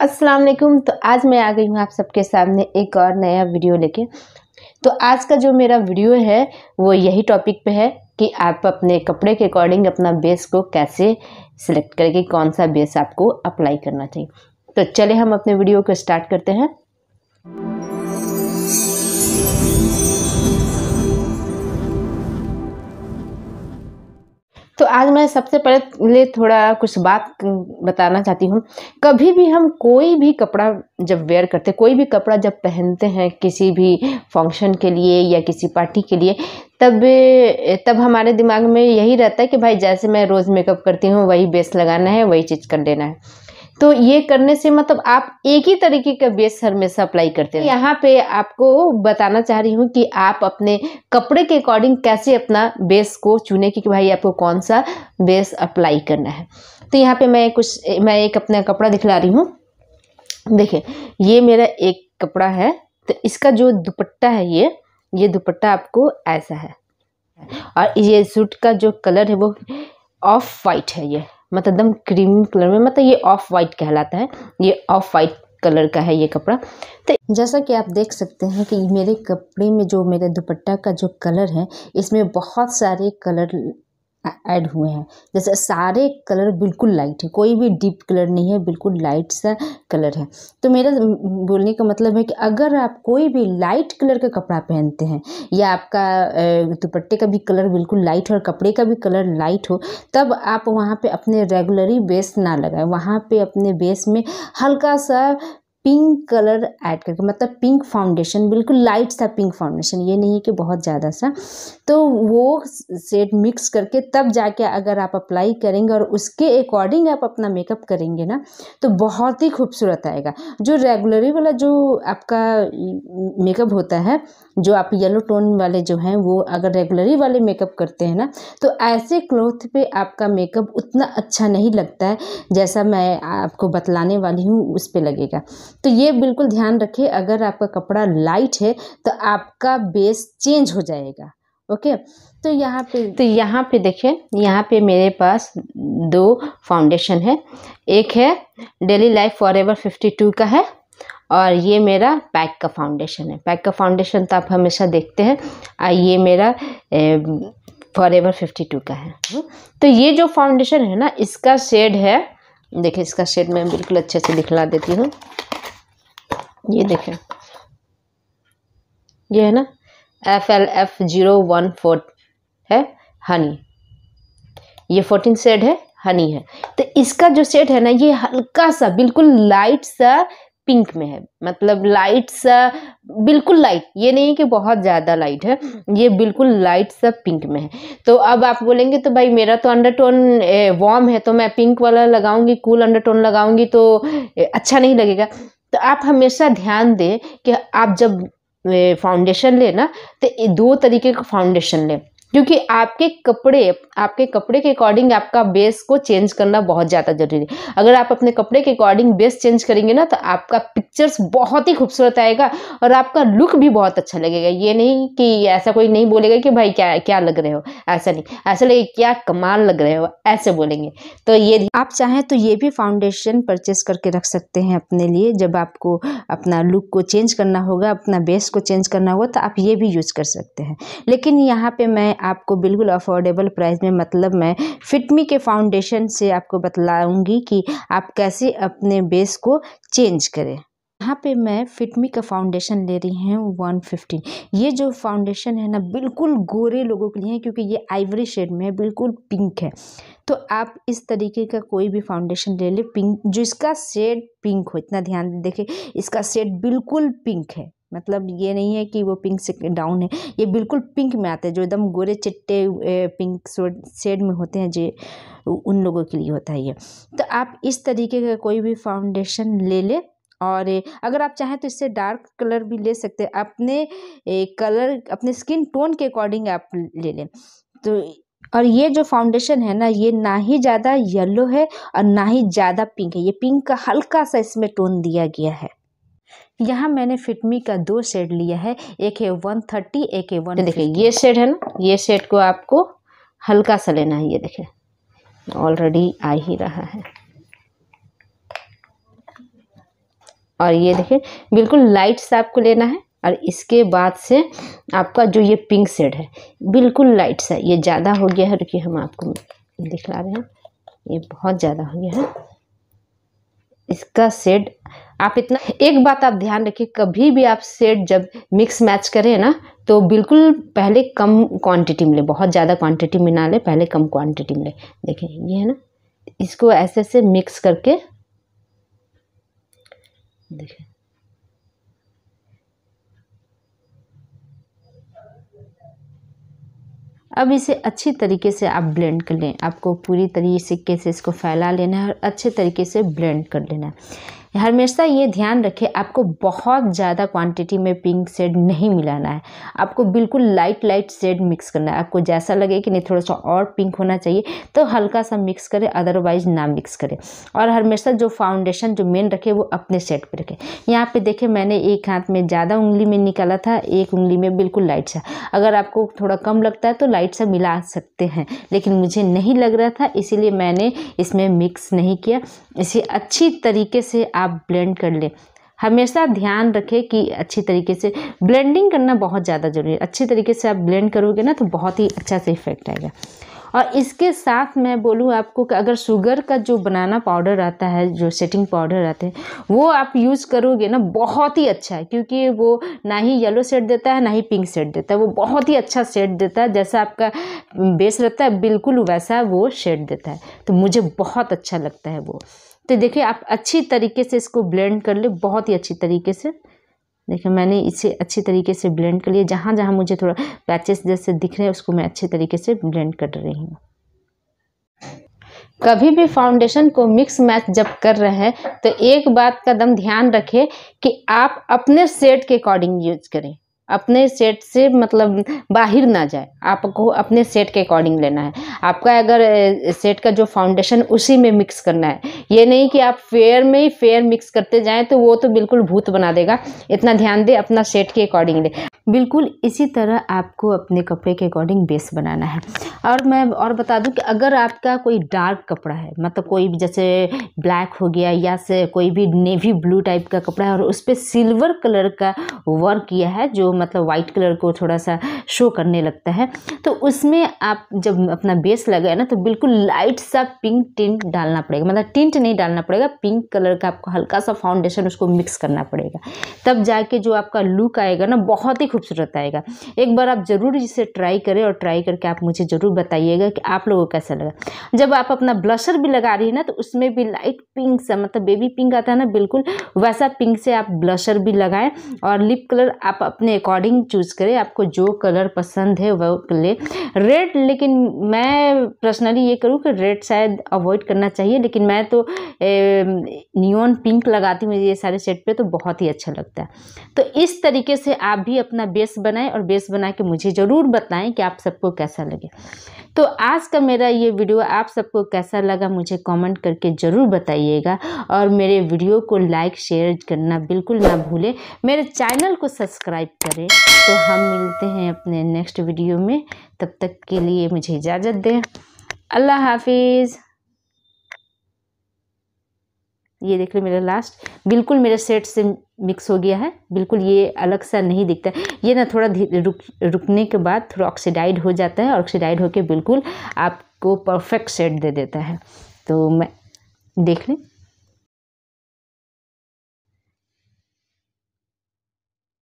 अस्सलाम वालेकुम तो आज मैं आ गई हूँ आप सबके सामने एक और नया वीडियो लेके तो आज का जो मेरा वीडियो है वो यही टॉपिक पे है कि आप अपने कपड़े के अकॉर्डिंग अपना बेस को कैसे सिलेक्ट करके कौन सा बेस आपको अप्लाई करना चाहिए तो चले हम अपने वीडियो को स्टार्ट करते हैं तो आज मैं सबसे पहले ले थोड़ा कुछ बात बताना चाहती हूँ कभी भी हम कोई भी कपड़ा जब वेयर करते कोई भी कपड़ा जब पहनते हैं किसी भी फंक्शन के लिए या किसी पार्टी के लिए तब तब हमारे दिमाग में यही रहता है कि भाई जैसे मैं रोज़ मेकअप करती हूँ वही बेस लगाना है वही चीज़ कर लेना है तो ये करने से मतलब आप एक ही तरीके का बेस हमेशा अप्लाई करते हैं यहाँ पे आपको बताना चाह रही हूँ कि आप अपने कपड़े के अकॉर्डिंग कैसे अपना बेस को चुने कि भाई आपको कौन सा बेस अप्लाई करना है तो यहाँ पे मैं कुछ मैं एक अपना कपड़ा दिखला रही हूँ देखिए ये मेरा एक कपड़ा है तो इसका जो दुपट्टा है ये ये दुपट्टा आपको ऐसा है और ये सूट का जो कलर है वो ऑफ वाइट है ये मतलब एकदम क्रीमी कलर में मतलब ये ऑफ वाइट कहलाता है ये ऑफ वाइट कलर का है ये कपड़ा तो जैसा कि आप देख सकते हैं कि मेरे कपड़े में जो मेरे दुपट्टा का जो कलर है इसमें बहुत सारे कलर ऐड हुए हैं जैसे सारे कलर बिल्कुल लाइट है कोई भी डीप कलर नहीं है बिल्कुल लाइट सा कलर है तो मेरा बोलने का मतलब है कि अगर आप कोई भी लाइट कलर का कपड़ा पहनते हैं या आपका दुपट्टे का भी कलर बिल्कुल लाइट हो और कपड़े का भी कलर लाइट हो तब आप वहाँ पे अपने रेगुलरी बेस ना लगाएं वहाँ पे अपने बेस में हल्का सा पिंक कलर ऐड करके मतलब पिंक फाउंडेशन बिल्कुल लाइट सा पिंक फाउंडेशन ये नहीं कि बहुत ज़्यादा सा तो वो सेट मिक्स करके तब जाके अगर आप अप्लाई करेंगे और उसके अकॉर्डिंग आप अपना मेकअप करेंगे ना तो बहुत ही खूबसूरत आएगा जो रेगुलरी वाला जो आपका मेकअप होता है जो आप येलो टोन वाले जो हैं वो अगर रेगुलरी वाले मेकअप करते हैं ना तो ऐसे क्लोथ पे आपका मेकअप उतना अच्छा नहीं लगता है जैसा मैं आपको बतलाने वाली हूँ उस पर लगेगा तो ये बिल्कुल ध्यान रखें अगर आपका कपड़ा लाइट है तो आपका बेस चेंज हो जाएगा ओके तो यहाँ पे तो यहाँ पे देखिए यहाँ पे मेरे पास दो फाउंडेशन है एक है daily life forever fifty two का है और ये मेरा पैक का फाउंडेशन है पैक का फाउंडेशन तो आप हमेशा देखते हैं और ये मेरा फॉर एवर फिफ्टी टू का है तो ये जो फाउंडेशन है ना इसका शेड है देखिए इसका शेड मैं बिल्कुल अच्छे से दिखला देती हूँ ये देखें ये है ना F L F zero one four है हनी ये फोर्टीन सेड है हनी है तो इसका जो सेट है ना ये हल्का सा बिल्कुल लाइट सा पिंक में है मतलब लाइट सा बिल्कुल लाइट ये नहीं कि बहुत ज़्यादा लाइट है ये बिल्कुल लाइट सा पिंक में है तो अब आप बोलेंगे तो भाई मेरा तो अंडरटोन वार्म है तो मैं पिंक वाला लगाऊंगी कूल अंडरटोन लगाऊंगी तो अच्छा नहीं लगेगा तो आप हमेशा ध्यान दें कि आप जब फाउंडेशन लें ना तो दो तरीके का फाउंडेशन लें क्योंकि आपके कपड़े आपके कपड़े के अकॉर्डिंग आपका बेस को चेंज करना बहुत ज़्यादा जरूरी है अगर आप अपने कपड़े के अकॉर्डिंग बेस चेंज करेंगे ना तो आपका पिक्चर्स बहुत ही खूबसूरत आएगा और आपका लुक भी बहुत अच्छा लगेगा ये नहीं कि ऐसा कोई नहीं बोलेगा कि भाई क्या क्या लग रहे हो ऐसा नहीं ऐसा लगे क्या कमाल लग रहे हो ऐसे बोलेंगे तो ये आप चाहें तो ये भी फाउंडेशन परचेस करके रख सकते हैं अपने लिए जब आपको अपना लुक को चेंज करना होगा अपना बेस को चेंज करना होगा तो आप ये भी यूज कर सकते हैं लेकिन यहाँ पे मैं आपको बिल्कुल अफोर्डेबल प्राइस में मतलब मैं फिटमी के फाउंडेशन से आपको बतलाऊंगी कि आप कैसे अपने बेस को चेंज करें यहाँ पे मैं फिटमी का फाउंडेशन ले रही हूँ वन फिफ्टीन ये जो फाउंडेशन है ना बिल्कुल गोरे लोगों के लिए है क्योंकि ये आइवरी शेड में है बिल्कुल पिंक है तो आप इस तरीके का कोई भी फाउंडेशन ले ले पिंक जिसका शेड पिंक हो इतना ध्यान देखें इसका शेड बिल्कुल पिंक है मतलब ये नहीं है कि वो पिंक से डाउन है ये बिल्कुल पिंक में आते हैं जो एकदम गोरे चिट्टे पिंक शेड में होते हैं जो उन लोगों के लिए होता है ये तो आप इस तरीके का कोई भी फाउंडेशन ले ले और अगर आप चाहें तो इससे डार्क कलर भी ले सकते हैं अपने कलर अपने स्किन टोन के अकॉर्डिंग आप ले लें तो और ये जो फाउंडेशन है ना ये ना ही ज़्यादा येलो है और ना ही ज़्यादा पिंक है ये पिंक का हल्का सा इसमें टोन दिया गया है यहाँ मैंने फिटमी का दो सेट लिया है एक है वन थर्टी एक है वन देखिए ये सेट है ना ये सेट को आपको हल्का सा लेना है ये देखिए ऑलरेडी आ ही रहा है और ये देखिए बिल्कुल लाइट सा आपको लेना है और इसके बाद से आपका जो ये पिंक सेट है बिल्कुल लाइट सा ये ज़्यादा हो गया है रुकी हम आपको दिखला रहे हैं ये बहुत ज़्यादा हो गया है इसका सेट आप इतना एक बात आप ध्यान रखिए कभी भी आप सेट जब मिक्स मैच करें ना तो बिल्कुल पहले कम क्वांटिटी में ले बहुत ज़्यादा क्वांटिटी में ना ले पहले कम क्वांटिटी में ले देखें ये है ना इसको ऐसे ऐसे मिक्स करके देखें अब इसे अच्छी तरीके से आप ब्लेंड कर लें आपको पूरी तरीके से इसको फैला लेना है और अच्छे तरीके से ब्लेंड कर लेना है हमेशा ये ध्यान रखें आपको बहुत ज़्यादा क्वांटिटी में पिंक शेड नहीं मिलाना है आपको बिल्कुल लाइट लाइट शेड मिक्स करना है आपको जैसा लगे कि नहीं थोड़ा सा और पिंक होना चाहिए तो हल्का सा मिक्स करें अदरवाइज ना मिक्स करें और हमेशा जो फाउंडेशन जो मेन रखे वो अपने सेट पर रखें यहाँ पर देखें मैंने एक हाथ में ज़्यादा उंगली में निकाला था एक उंगली में बिल्कुल लाइट सा अगर आपको थोड़ा कम लगता है तो लाइट सा मिला सकते हैं लेकिन मुझे नहीं लग रहा था इसीलिए मैंने इसमें मिक्स नहीं किया इसे अच्छी तरीके से आप आप ब्लेंड कर लें हमेशा ध्यान रखें कि अच्छी तरीके से ब्लेंडिंग करना बहुत ज़्यादा ज़रूरी है अच्छी तरीके से आप ब्लेंड करोगे ना तो बहुत ही अच्छा से इफेक्ट आएगा और इसके साथ मैं बोलूँ आपको कि अगर शुगर का जो बनाना पाउडर आता है जो सेटिंग पाउडर आते हैं वो आप यूज़ करोगे ना बहुत ही अच्छा है क्योंकि वो ना ही येलो सेट देता है ना ही पिंक सेट देता है वो बहुत ही अच्छा सेट देता है जैसा आपका बेस रहता है बिल्कुल वैसा वो शेड देता है तो मुझे बहुत अच्छा लगता है वो तो देखिए आप अच्छी तरीके से इसको ब्लेंड कर ले बहुत ही अच्छी तरीके से देखिए मैंने इसे अच्छी तरीके से ब्लेंड कर लिया जहाँ जहाँ मुझे थोड़ा पैचेस जैसे दिख रहे हैं उसको मैं अच्छे तरीके से ब्लेंड कर रही हूँ कभी भी फाउंडेशन को मिक्स मैच जब कर रहे हैं तो एक बात का दम ध्यान रखें कि आप अपने सेट के अकॉर्डिंग यूज करें अपने सेट से मतलब बाहर ना जाए आपको अपने सेट के अकॉर्डिंग लेना है आपका अगर सेट का जो फाउंडेशन उसी में मिक्स करना है ये नहीं कि आप फेयर में ही फेयर मिक्स करते जाएं तो वो तो बिल्कुल भूत बना देगा इतना ध्यान दे अपना सेट के अकॉर्डिंग ले बिल्कुल इसी तरह आपको अपने कपड़े के अकॉर्डिंग बेस बनाना है और मैं और बता दूं कि अगर आपका कोई डार्क कपड़ा है मतलब कोई भी जैसे ब्लैक हो गया या से कोई भी नेवी ब्लू टाइप का कपड़ा है और उस पर सिल्वर कलर का वर्क किया है जो मतलब वाइट कलर को थोड़ा सा शो करने लगता है तो उसमें आप जब अपना बेस लगाए ना तो बिल्कुल लाइट सा पिंक टिंट डालना पड़ेगा मतलब टिंट नहीं डालना पड़ेगा पिंक कलर का आपको हल्का सा फाउंडेशन उसको मिक्स करना पड़ेगा तब जाके जो आपका लुक आएगा ना बहुत ही खूबसूरत आएगा एक बार आप ज़रूर इसे ट्राई करें और ट्राई करके आप मुझे ज़रूर बताइएगा कि आप लोगों को कैसा लगा जब आप अपना ब्लशर भी लगा रही है ना तो उसमें भी लाइट पिंक सा मतलब बेबी पिंक आता है ना बिल्कुल वैसा पिंक से आप ब्लशर भी लगाएं और लिप कलर आप अपने अकॉर्डिंग चूज करें आपको जो कलर पसंद है वो ले रेड लेकिन मैं पर्सनली ये करूँ कि रेड शायद अवॉइड करना चाहिए लेकिन मैं तो नियॉन पिंक लगाती हूँ ये सारे सेट पे तो बहुत ही अच्छा लगता है तो इस तरीके से आप भी अपना बेस बनाएं और बेस बना के मुझे ज़रूर बताएं कि आप सबको कैसा लगे तो आज का मेरा ये वीडियो आप सबको कैसा लगा मुझे कमेंट करके ज़रूर बताइएगा और मेरे वीडियो को लाइक शेयर करना बिल्कुल ना भूलें मेरे चैनल को सब्सक्राइब करें तो हम मिलते हैं अपने नेक्स्ट वीडियो में तब तक के लिए मुझे इजाज़त दें अल्लाह हाफिज़ ये देख लो मेरा लास्ट बिल्कुल मेरे सेट से मिक्स हो गया है बिल्कुल ये अलग सा नहीं दिखता ये ना थोड़ा रुक रुकने के बाद थोड़ा ऑक्सीडाइड हो जाता है ऑक्सीडाइड होकर बिल्कुल आपको परफेक्ट सेट दे देता है तो मैं देख लें